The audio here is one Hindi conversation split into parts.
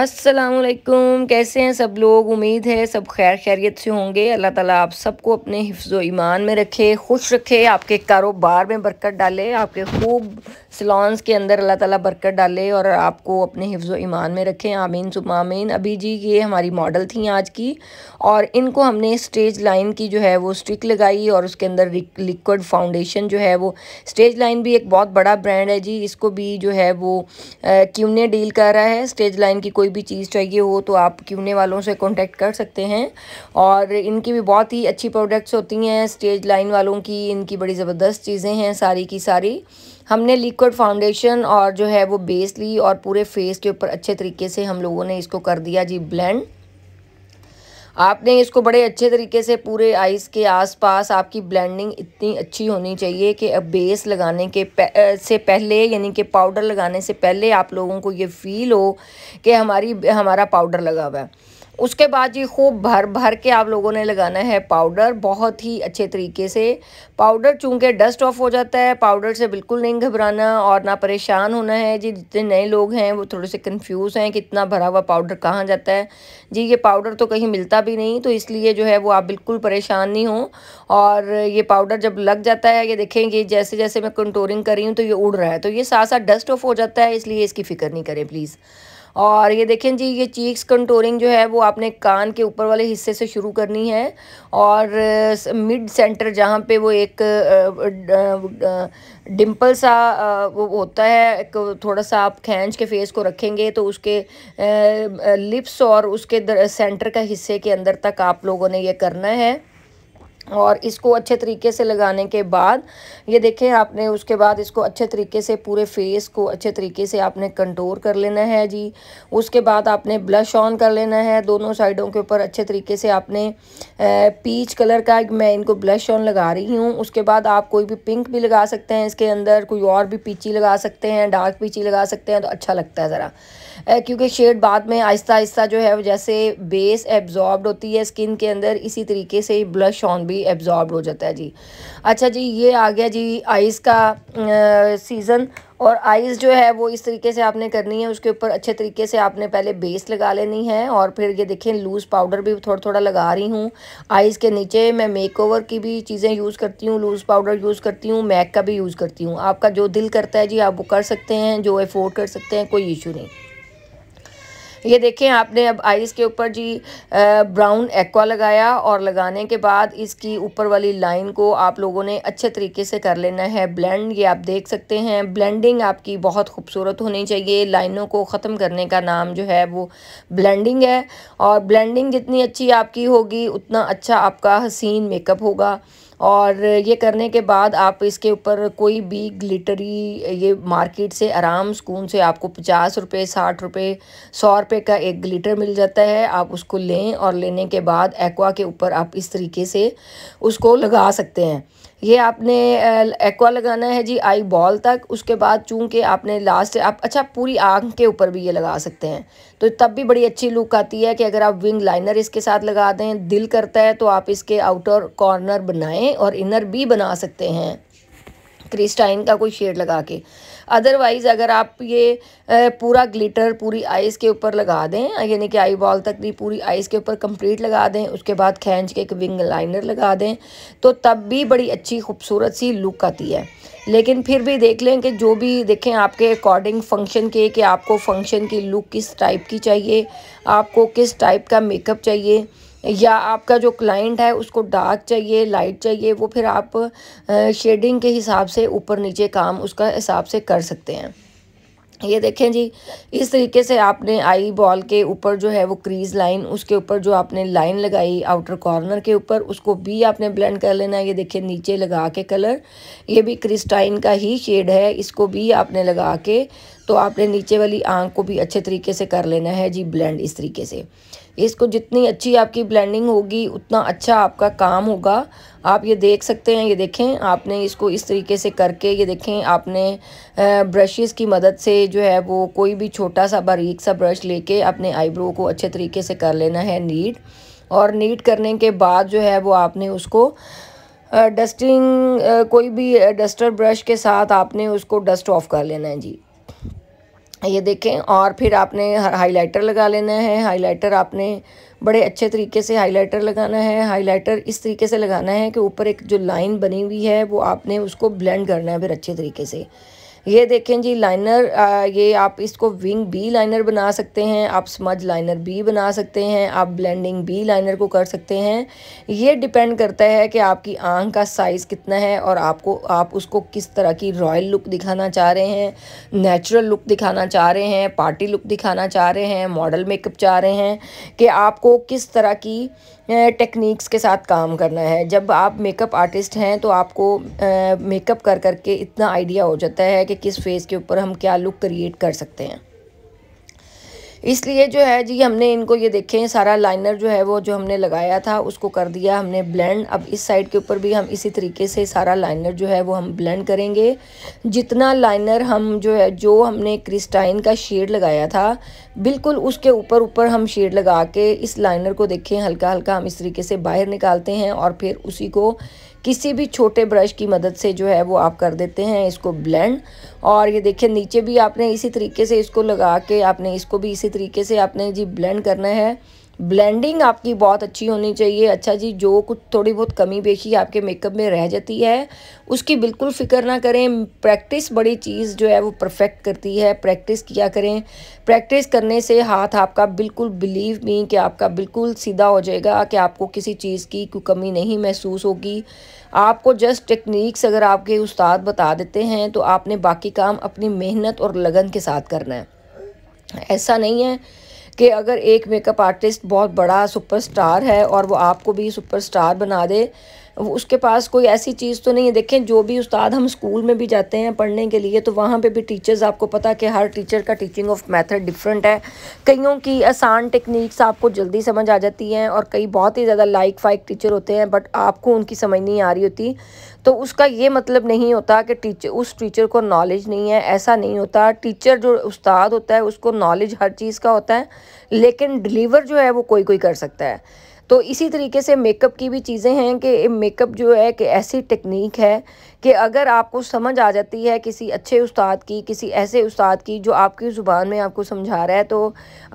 असलकुम कैसे हैं सब लोग उम्मीद है सब खैर खैरियत से होंगे अल्लाह ताला आप सबको अपने हिफ्ज़ ईमान में रखे खुश रखे आपके कारोबार में बरकत डाले आपके खूब सलॉन्स के अंदर अल्लाह ताला बरकत डाले और आपको अपने हिफ्ज़ ईमान में रखें आमीन सुमामीन अभी जी ये हमारी मॉडल थी आज की और इनको हमने स्टेज लाइन की जो है वो स्टिक लगाई और उसके अंदर लिक्विड फाउंडेशन जो है वो स्टेज लाइन भी एक बहुत बड़ा ब्रांड है जी इसको भी जो है वो क्यूने डील कर रहा है स्टेज लाइन की कोई कोई भी चीज़ चाहिए हो तो आप क्यूने वालों से कॉन्टेक्ट कर सकते हैं और इनकी भी बहुत ही अच्छी प्रोडक्ट्स होती हैं स्टेज लाइन वालों की इनकी बड़ी ज़बरदस्त चीज़ें हैं सारी की सारी हमने लिक्विड फाउंडेशन और जो है वो बेस ली और पूरे फेस के ऊपर अच्छे तरीके से हम लोगों ने इसको कर दिया जी ब्लेंड आपने इसको बड़े अच्छे तरीके से पूरे आइस के आसपास आपकी ब्लेंडिंग इतनी अच्छी होनी चाहिए कि अब बेस लगाने के पह, से पहले यानी कि पाउडर लगाने से पहले आप लोगों को ये फील हो कि हमारी हमारा पाउडर लगा हुआ है उसके बाद जी खूब भर भर के आप लोगों ने लगाना है पाउडर बहुत ही अच्छे तरीके से पाउडर चूँकि डस्ट ऑफ हो जाता है पाउडर से बिल्कुल नहीं घबराना और ना परेशान होना है जी जितने नए लोग हैं वो थोड़े से कंफ्यूज हैं कि इतना भरा हुआ पाउडर कहाँ जाता है जी ये पाउडर तो कहीं मिलता भी नहीं तो इसलिए जो है वो आप बिल्कुल परेशान नहीं हों और ये पाउडर जब लग जाता है ये देखें ये जैसे जैसे मैं कंटोरिंग कर रही हूँ तो ये उड़ रहा है तो ये साथ साथ डस्ट ऑफ हो जाता है इसलिए इसकी फ़िक्र नहीं करें प्लीज़ और ये देखें जी ये चीक्स कंटोरिंग जो है वो आपने कान के ऊपर वाले हिस्से से शुरू करनी है और मिड सेंटर जहाँ पे वो एक डिम्पल सा वो होता है एक थोड़ा सा आप खींच के फेस को रखेंगे तो उसके लिप्स और उसके सेंटर का हिस्से के अंदर तक आप लोगों ने ये करना है और इसको अच्छे तरीके से लगाने के बाद ये देखें आपने उसके बाद इसको अच्छे तरीके से पूरे फेस को अच्छे तरीके से आपने कंटोर कर लेना है जी उसके बाद आपने ब्लश ऑन कर लेना है दोनों साइडों के ऊपर अच्छे तरीके से आपने पीच कलर का मैं इनको ब्लश ऑन लगा रही हूँ उसके बाद आप कोई भी पिंक भी लगा सकते हैं इसके अंदर कोई और भी पीची लगा सकते हैं डार्क पीची लगा सकते हैं तो अच्छा लगता है ज़रा क्योंकि शेड बाद में आहिस्ता आहिस्ता जो है जैसे बेस एब्जॉर्ब होती है स्किन के अंदर इसी तरीके से ब्लश ऑन भी एब्जॉर्ब हो जाता है जी अच्छा जी ये आ गया जी आइस का आ, सीज़न और आइज़ जो है वो इस तरीके से आपने करनी है उसके ऊपर अच्छे तरीके से आपने पहले बेस लगा लेनी है और फिर ये देखें लूज़ पाउडर भी थोड़ा थोड़ा लगा रही हूँ आइज़ के नीचे मैं मेकओवर की भी चीज़ें यूज़ करती हूँ लूज़ पाउडर यूज़ करती हूँ मैक का भी यूज़ करती हूँ आपका जो दिल करता है जी आप वो कर सकते हैं जो अफोर्ड कर सकते हैं कोई इशू नहीं ये देखें आपने अब आइज़ के ऊपर जी ब्राउन एक्वा लगाया और लगाने के बाद इसकी ऊपर वाली लाइन को आप लोगों ने अच्छे तरीके से कर लेना है ब्लेंड ये आप देख सकते हैं ब्लेंडिंग आपकी बहुत खूबसूरत होनी चाहिए लाइनों को ख़त्म करने का नाम जो है वो ब्लेंडिंग है और ब्लेंडिंग जितनी अच्छी आपकी होगी उतना अच्छा आपका हसीन मेकअप होगा और ये करने के बाद आप इसके ऊपर कोई भी ग्लिटरी ये मार्केट से आराम सुकून से आपको पचास रुपये साठ रुपये सौ रुपये का एक ग्लिटर मिल जाता है आप उसको लें और लेने के बाद एक्वा के ऊपर आप इस तरीके से उसको लगा सकते हैं ये आपने एक्वा लगाना है जी आई बॉल तक उसके बाद चूंकि आपने लास्ट आप अच्छा पूरी आँख के ऊपर भी ये लगा सकते हैं तो तब भी बड़ी अच्छी लुक आती है कि अगर आप विंग लाइनर इसके साथ लगा दें दिल करता है तो आप इसके आउटर कॉर्नर बनाएं और इनर भी बना सकते हैं क्रिस्टाइन का कोई शेड लगा के अदरवाइज़ अगर आप ये पूरा ग्लिटर पूरी आइस के ऊपर लगा दें यानी कि आई बॉल तक भी पूरी आइस के ऊपर कंप्लीट लगा दें उसके बाद खींच के एक विंग लाइनर लगा दें तो तब भी बड़ी अच्छी खूबसूरत सी लुक आती है लेकिन फिर भी देख लें कि जो भी देखें आपके अकॉर्डिंग फंक्शन के कि आपको फंक्शन की लुक किस टाइप की चाहिए आपको किस टाइप का मेकअप चाहिए या आपका जो क्लाइंट है उसको डार्क चाहिए लाइट चाहिए वो फिर आप शेडिंग के हिसाब से ऊपर नीचे काम उसका हिसाब से कर सकते हैं ये देखें जी इस तरीके से आपने आई बॉल के ऊपर जो है वो क्रीज लाइन उसके ऊपर जो आपने लाइन लगाई आउटर कॉर्नर के ऊपर उसको भी आपने ब्लेंड कर लेना है ये देखें नीचे लगा के कलर ये भी क्रिस्टाइन का ही शेड है इसको भी आपने लगा के तो आपने नीचे वाली आँख को भी अच्छे तरीके से कर लेना है जी ब्लेंड इस तरीके से इसको जितनी अच्छी आपकी ब्लेंडिंग होगी उतना अच्छा आपका काम होगा आप ये देख सकते हैं ये देखें आपने इसको इस तरीके से करके ये देखें आपने ब्रशेस की मदद से जो है वो कोई भी छोटा सा बारीक सा ब्रश लेके अपने आईब्रो को अच्छे तरीके से कर लेना है नीट और नीट करने के बाद जो है वो आपने उसको डस्टिंग कोई भी डस्टर ब्रश के साथ आपने उसको डस्ट ऑफ कर लेना है जी ये देखें और फिर आपने हाइलाइटर लगा लेना है हाइलाइटर आपने बड़े अच्छे तरीके से हाइलाइटर लगाना है हाइलाइटर इस तरीके से लगाना है कि ऊपर एक जो लाइन बनी हुई है वो आपने उसको ब्लेंड करना है फिर अच्छे तरीके से ये देखें जी लाइनर आ, ये आप इसको विंग बी लाइनर बना सकते हैं आप स्मज लाइनर बी बना सकते हैं आप ब्लेंडिंग बी लाइनर को कर सकते हैं ये डिपेंड करता है कि आपकी आंख का साइज़ कितना है और आपको आप उसको किस तरह की रॉयल लुक दिखाना चाह रहे हैं नेचुरल लुक दिखाना चाह रहे हैं पार्टी लुक दिखाना चाह रहे हैं मॉडल मेकअप चाह रहे हैं कि आपको किस तरह की टेक्निक्स के साथ काम करना है जब आप मेकअप आर्टिस्ट हैं तो आपको मेकअप कर करके इतना आइडिया हो जाता है कि किस फेस के ऊपर हम क्या लुक क्रिएट कर सकते हैं इसलिए जो है जी हमने इनको ये देखें सारा लाइनर जो है वो जो हमने लगाया था उसको कर दिया हमने ब्लेंड अब इस साइड के ऊपर भी हम इसी तरीके से सारा लाइनर जो है वो हम ब्लेंड करेंगे जितना लाइनर हम जो है जो हमने क्रिस्टाइन का शेड लगाया था बिल्कुल उसके ऊपर ऊपर हम शेड लगा के इस लाइनर को देखें हल्का हल्का हम इस तरीके से बाहर निकालते हैं और फिर उसी को किसी भी छोटे ब्रश की मदद से जो है वो आप कर देते हैं इसको ब्लेंड और ये देखिए नीचे भी आपने इसी तरीके से इसको लगा के आपने इसको भी इसी तरीके से आपने जी ब्लेंड करना है ब्लेंडिंग आपकी बहुत अच्छी होनी चाहिए अच्छा जी जो कुछ थोड़ी बहुत कमी बेशी आपके मेकअप में रह जाती है उसकी बिल्कुल फ़िक्र ना करें प्रैक्टिस बड़ी चीज़ जो है वो परफेक्ट करती है प्रैक्टिस किया करें प्रैक्टिस करने से हाथ आपका बिल्कुल बिलीव मी कि आपका बिल्कुल सीधा हो जाएगा कि आपको किसी चीज़ की कोई कमी नहीं महसूस होगी आपको जस्ट टेक्निक्स अगर आपके उस्ताद बता देते हैं तो आपने बाकी काम अपनी मेहनत और लगन के साथ करना है ऐसा नहीं है कि अगर एक मेकअप आर्टिस्ट बहुत बड़ा सुपरस्टार है और वो आपको भी सुपरस्टार बना दे उसके पास कोई ऐसी चीज़ तो नहीं है देखें जो भी उस्ताद हम स्कूल में भी जाते हैं पढ़ने के लिए तो वहाँ पे भी टीचर्स आपको पता कि हर टीचर का टीचिंग ऑफ मेथड डिफरेंट है कईयों की आसान टेक्निक्स आपको जल्दी समझ आ जाती हैं और कई बहुत ही ज़्यादा लाइक फाइक टीचर होते हैं बट आपको उनकी समझ नहीं आ रही होती तो उसका ये मतलब नहीं होता कि टीचर उस टीचर को नॉलेज नहीं है ऐसा नहीं होता टीचर जो उस्ताद होता है उसको नॉलेज हर चीज़ का होता है लेकिन डिलीवर जो है वो कोई कोई कर सकता है तो इसी तरीके से मेकअप की भी चीज़ें हैं कि मेकअप जो है कि ऐसी टेक्निक है कि अगर आपको समझ आ जाती है किसी अच्छे उस्ताद की किसी ऐसे उस्ताद की जो आपकी ज़ुबान में आपको समझा रहा है तो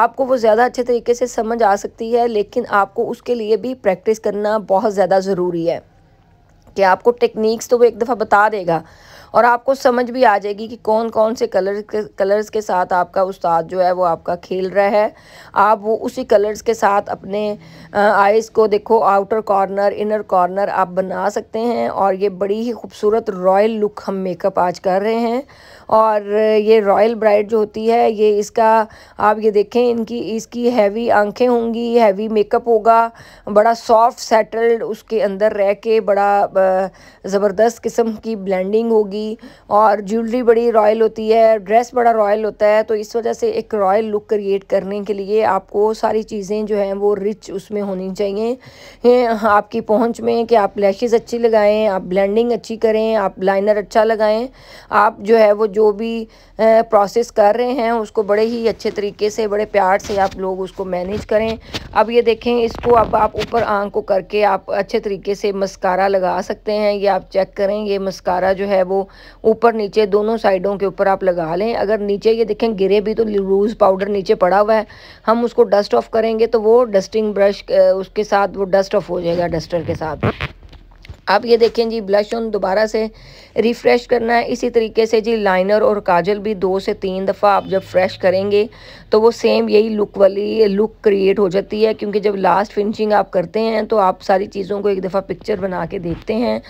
आपको वो ज़्यादा अच्छे तरीके से समझ आ सकती है लेकिन आपको उसके लिए भी प्रैक्टिस करना बहुत ज़्यादा ज़रूरी है कि आपको टेक्निक्स तो वो एक दफ़ा बता देगा और आपको समझ भी आ जाएगी कि कौन कौन से कलर के कलर्स के साथ आपका उस्ताद जो है वो आपका खेल रहा है आप वो उसी कलर्स के साथ अपने आइज़ को देखो आउटर कॉर्नर इनर कॉर्नर आप बना सकते हैं और ये बड़ी ही खूबसूरत रॉयल लुक हम मेकअप आज कर रहे हैं और ये रॉयल ब्राइड जो होती है ये इसका आप ये देखें इनकी इसकी हैवी आंखें होंगी हैवी मेकअप होगा बड़ा सॉफ्ट सेटल्ड उसके अंदर रह के बड़ा ज़बरदस्त किस्म की ब्लेंडिंग होगी और ज्वेलरी बड़ी रॉयल होती है ड्रेस बड़ा रॉयल होता है तो इस वजह से एक रॉयल लुक क्रिएट करने के लिए आपको सारी चीज़ें जो हैं वो रिच उसमें में होनी चाहिए आपकी पहुंच में कि आप लैशेज अच्छी लगाएं आप ब्लेंडिंग अच्छी करें आप लाइनर अच्छा लगाएं आप जो है वो जो भी प्रोसेस कर रहे हैं उसको बड़े ही अच्छे तरीके से बड़े प्यार से आप लोग उसको मैनेज करें अब ये देखें इसको अब आप ऊपर आँख को करके आप अच्छे तरीके से मस्कारा लगा सकते हैं ये आप चेक करें ये मस्कारा जो है वो ऊपर नीचे दोनों साइडों के ऊपर आप लगा लें अगर नीचे ये देखें गिरे भी तो लूज़ पाउडर नीचे पड़ा हुआ है हम उसको डस्ट ऑफ करेंगे तो वो डस्टिंग ब्रश उसके साथ वो डस्ट ऑफ हो जाएगा डस्टर के साथ आप ये देखें जी ब्लश उन दोबारा से रिफ़्रेश करना है इसी तरीके से जी लाइनर और काजल भी दो से तीन दफ़ा आप जब फ्रेश करेंगे तो वो सेम यही लुक वाली लुक क्रिएट हो जाती है क्योंकि जब लास्ट फिनिशिंग आप करते हैं तो आप सारी चीज़ों को एक दफ़ा पिक्चर बना के देखते हैं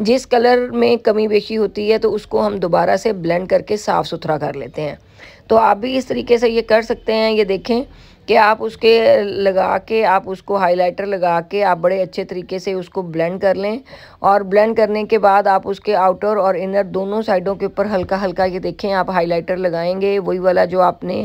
जिस कलर में कमी बेशी होती है तो उसको हम दोबारा से ब्लेंड करके साफ़ सुथरा कर लेते हैं तो आप भी इस तरीके से ये कर सकते हैं ये देखें कि आप उसके लगा के आप उसको हाइलाइटर लगा के आप बड़े अच्छे तरीके से उसको ब्लेंड कर लें और ब्लेंड करने के बाद आप उसके आउटर और इनर दोनों साइडों के ऊपर हल्का हल्का ये देखें आप हाइलाइटर लगाएंगे वही वाला जो आपने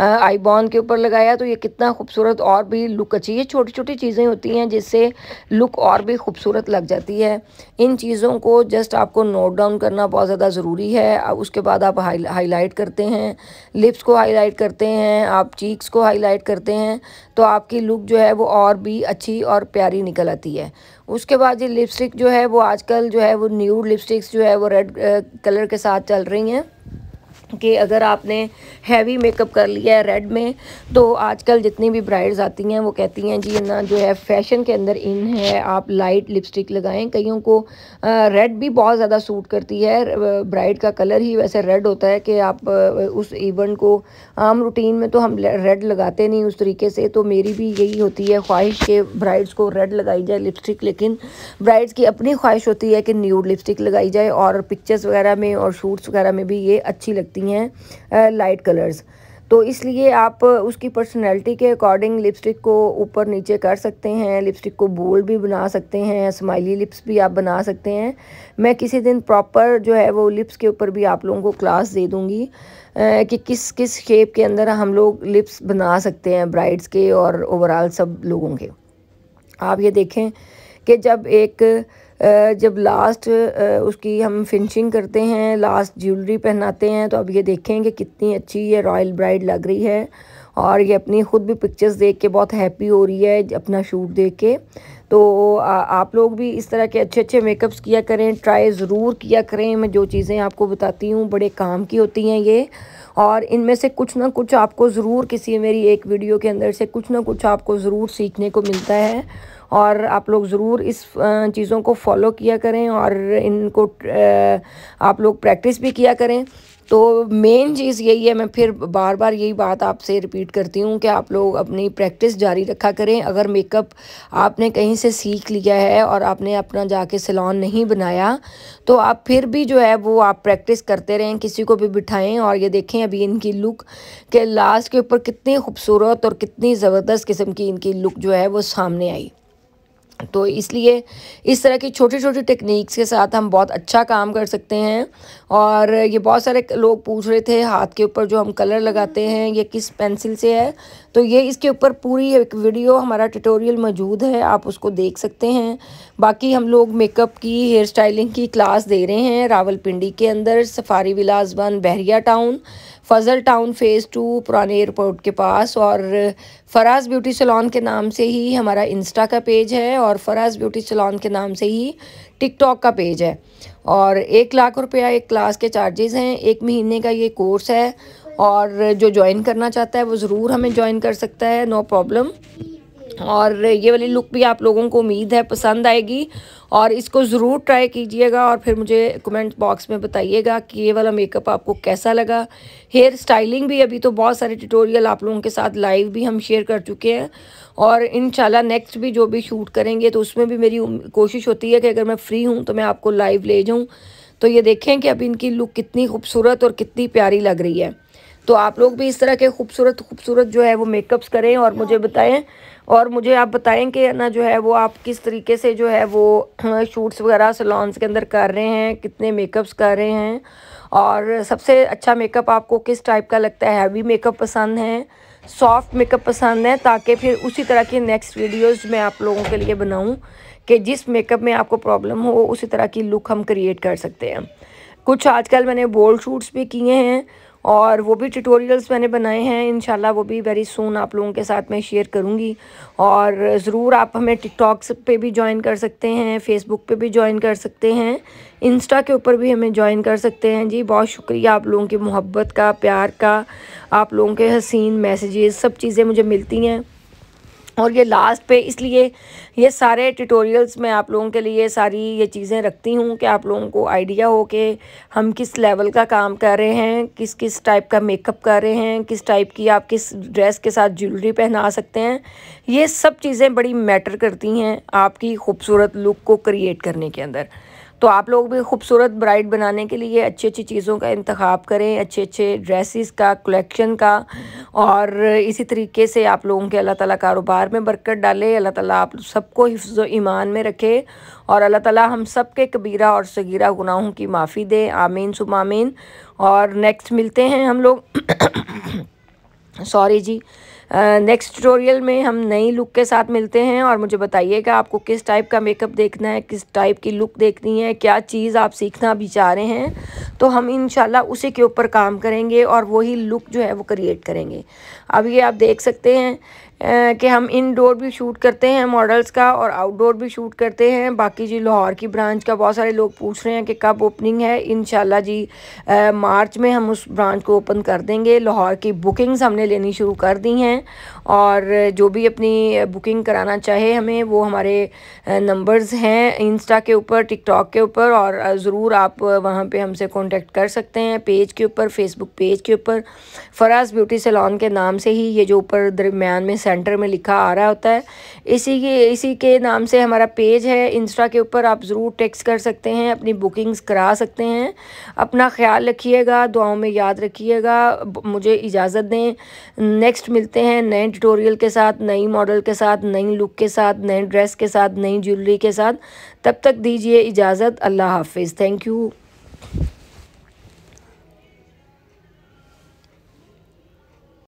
आई बॉन के ऊपर लगाया तो ये कितना खूबसूरत और भी लुक अच्छी ये छोटी छोटी चीज़ें होती हैं जिससे लुक और भी खूबसूरत लग जाती है इन चीज़ों को जस्ट आपको नोट डाउन करना बहुत ज़्यादा ज़रूरी है उसके बाद आप हाईलाइट करते हैं लिप्स को हाईलाइट करते हैं आप चीक्स को हाईलाइट करते हैं तो आपकी लुक जो है वो और भी अच्छी और प्यारी निकल आती है उसके बाद ये लिपस्टिक जो है वो आजकल जो है वो न्यू लिपस्टिक्स जो है वो रेड कलर के साथ चल रही हैं कि अगर आपने हैवी मेकअप कर लिया है रेड में तो आजकल जितनी भी ब्राइड्स आती हैं वो कहती हैं जी ना जो है फैशन के अंदर इन है आप लाइट लिपस्टिक लगाएं कईयों को रेड भी बहुत ज़्यादा सूट करती है ब्राइड का कलर ही वैसे रेड होता है कि आप उस इवेंट को आम रूटीन में तो हम रेड लगाते नहीं उस तरीके से तो मेरी भी यही होती है ख्वाहिश के ब्राइड्स को रेड लगाई जाए लिपस्टिक लेकिन ब्राइड्स की अपनी ख्वाहिश होती है कि न्यूड लिपस्टिक लगाई जाए और पिक्चर्स वगैरह में और शूट्स वगैरह में भी ये अच्छी लगती होती हैं लाइट कलर्स तो इसलिए आप उसकी पर्सनैलिटी के अकॉर्डिंग लिपस्टिक को ऊपर नीचे कर सकते हैं लिपस्टिक को बोल्ड भी बना सकते हैं स्माइली लिप्स भी आप बना सकते हैं मैं किसी दिन प्रॉपर जो है वो लिप्स के ऊपर भी आप लोगों को क्लास दे दूँगी कि किस किस शेप के अंदर हम लोग लिप्स बना सकते हैं ब्राइड्स के और ओवरऑल सब लोगों के आप ये देखें कि जब एक जब लास्ट उसकी हम फिनिशिंग करते हैं लास्ट ज्वेलरी पहनाते हैं तो अब ये देखें कि कितनी अच्छी ये रॉयल ब्राइड लग रही है और ये अपनी ख़ुद भी पिक्चर्स देख के बहुत हैप्पी हो रही है अपना शूट देख के तो आ, आप लोग भी इस तरह के अच्छे अच्छे मेकअप्स किया करें ट्राई ज़रूर किया करें मैं जो चीज़ें आपको बताती हूँ बड़े काम की होती हैं ये और इनमें से कुछ ना कुछ आपको ज़रूर किसी मेरी एक वीडियो के अंदर से कुछ ना कुछ आपको ज़रूर सीखने को मिलता है और आप लोग ज़रूर इस चीज़ों को फॉलो किया करें और इनको आप लोग प्रैक्टिस भी किया करें तो मेन चीज़ यही है मैं फिर बार बार यही बात आपसे रिपीट करती हूँ कि आप लोग अपनी प्रैक्टिस जारी रखा करें अगर मेकअप आपने कहीं से सीख लिया है और आपने अपना जाके सलोन नहीं बनाया तो आप फिर भी जो है वो आप प्रैक्टिस करते रहें किसी को भी बिठाएं और ये देखें अभी इनकी लुक के लास्ट के ऊपर कितनी खूबसूरत और कितनी ज़बरदस्त किस्म की इनकी लुक जो है वो सामने आई तो इसलिए इस तरह की छोटी छोटी टेक्निक्स के साथ हम बहुत अच्छा काम कर सकते हैं और ये बहुत सारे लोग पूछ रहे थे हाथ के ऊपर जो हम कलर लगाते हम्म। हैं ये किस पेंसिल से है तो ये इसके ऊपर पूरी एक वीडियो हमारा ट्यूटोरियल मौजूद है आप उसको देख सकते हैं बाकी हम लोग मेकअप की हेयर स्टाइलिंग की क्लास दे रहे हैं रावलपिंडी के अंदर Safari Villas one Bahria Town Fazal Town phase two पुराने एयरपोर्ट के पास और फ़राज़ ब्यूटी सलोन के नाम से ही हमारा इंस्टा का पेज है और फ़राज़ ब्यूटी सलोन के नाम से ही टिकटॉक का पेज है और एक लाख रुपया एक क्लास के चार्जेस हैं एक महीने का ये कोर्स है और जो ज्वाइन करना चाहता है वो ज़रूर हमें ज्वाइन कर सकता है नो प्रॉब्लम और ये वाली लुक भी आप लोगों को उम्मीद है पसंद आएगी और इसको ज़रूर ट्राई कीजिएगा और फिर मुझे कमेंट बॉक्स में बताइएगा कि ये वाला मेकअप आपको कैसा लगा हेयर स्टाइलिंग भी अभी तो बहुत सारे ट्यूटोरियल आप लोगों के साथ लाइव भी हम शेयर कर चुके हैं और इन नेक्स्ट भी जो भी शूट करेंगे तो उसमें भी मेरी कोशिश होती है कि अगर मैं फ्री हूँ तो मैं आपको लाइव ले जाऊँ तो ये देखें कि अब इनकी लुक कितनी खूबसूरत और कितनी प्यारी लग रही है तो आप लोग भी इस तरह के खूबसूरत खूबसूरत जो है वो मेकअप्स करें और मुझे बताएं और मुझे आप बताएं कि ना जो है वो आप किस तरीके से जो है वो शूट्स हाँ, वगैरह सलॉन्स के अंदर कर रहे हैं कितने मेकअप्स कर रहे हैं और सबसे अच्छा मेकअप आपको किस टाइप का लगता है हैवी मेकअप पसंद है सॉफ्ट मेकअप पसंद है ताकि फिर उसी तरह की नेक्स्ट वीडियोस मैं आप लोगों के लिए बनाऊं कि जिस मेकअप में आपको प्रॉब्लम हो उसी तरह की लुक हम क्रिएट कर सकते हैं कुछ आजकल मैंने बोल्ड शूट्स भी किए हैं और वो भी ट्यूटोरियल्स मैंने बनाए हैं इन वो भी वेरी सून आप लोगों के साथ मैं शेयर करूँगी और ज़रूर आप हमें टिकटॉक्स पे भी ज्वाइन कर सकते हैं फेसबुक पे भी ज्वाइन कर सकते हैं इंस्टा के ऊपर भी हमें ज्वाइन कर सकते हैं जी बहुत शुक्रिया आप लोगों की मोहब्बत का प्यार का आप लोगों के हसीन मैसेजेस सब चीज़ें मुझे मिलती हैं और ये लास्ट पे इसलिए ये सारे ट्यूटोरियल्स में आप लोगों के लिए सारी ये चीज़ें रखती हूँ कि आप लोगों को आइडिया हो कि हम किस लेवल का काम कर रहे हैं किस किस टाइप का मेकअप कर रहे हैं किस टाइप की आप किस ड्रेस के साथ ज्वेलरी पहना सकते हैं ये सब चीज़ें बड़ी मैटर करती हैं आपकी खूबसूरत लुक को क्रिएट करने के अंदर तो आप लोग भी खूबसूरत ब्राइड बनाने के लिए अच्छी अच्छी चीज़ों का इंतखब करें अच्छे अच्छे ड्रेसिस का कलेक्शन का और इसी तरीके से आप लोगों के अल्लाह ताला कारोबार में बरकत डाले अल्लाह ताला आप सबको हिफ्ज़ ईमान में रखे और अल्लाह ताला हम सब के कबीरा और सगीरा गुनाहों की माफ़ी दे आमीन आमीन और नेक्स्ट मिलते हैं हम लोग सॉरी जी नेक्स्ट ट्यूटोरियल में हम नई लुक के साथ मिलते हैं और मुझे बताइएगा आपको किस टाइप का मेकअप देखना है किस टाइप की लुक देखनी है क्या चीज़ आप सीखना भी चाह रहे हैं तो हम इन उसी के ऊपर काम करेंगे और वही लुक जो है वो क्रिएट करेंगे अब ये आप देख सकते हैं कि हम इनडोर भी शूट करते हैं मॉडल्स का और आउटडोर भी शूट करते हैं बाकी जी लाहौर की ब्रांच का बहुत सारे लोग पूछ रहे हैं कि कब ओपनिंग है इन जी आ, मार्च में हम उस ब्रांच को ओपन कर देंगे लाहौर की बुकिंग्स हमने लेनी शुरू कर दी हैं और जो भी अपनी बुकिंग कराना चाहे हमें वो हमारे नंबर्स हैं इंस्टा के ऊपर टिकटॉक के ऊपर और ज़रूर आप वहाँ पे हमसे कांटेक्ट कर सकते हैं पेज के ऊपर फेसबुक पेज के ऊपर फ़राज ब्यूटी सैलॉन के नाम से ही ये जो ऊपर दरमियान में सेंटर में लिखा आ रहा होता है इसी के इसी के नाम से हमारा पेज है इंस्टा के ऊपर आप ज़रूर टेक्स्ट कर सकते हैं अपनी बुकिंग्स करा सकते हैं अपना ख्याल रखिएगा दुआओं में याद रखिएगा मुझे इजाज़त दें नेक्स्ट मिलते हैं नए ट्यूटोरियल के साथ नई मॉडल के साथ नई लुक के साथ नए ड्रेस के साथ नई ज्वेलरी के साथ तब तक दीजिए इजाज़त अल्लाह हाफिज़ थैंक यू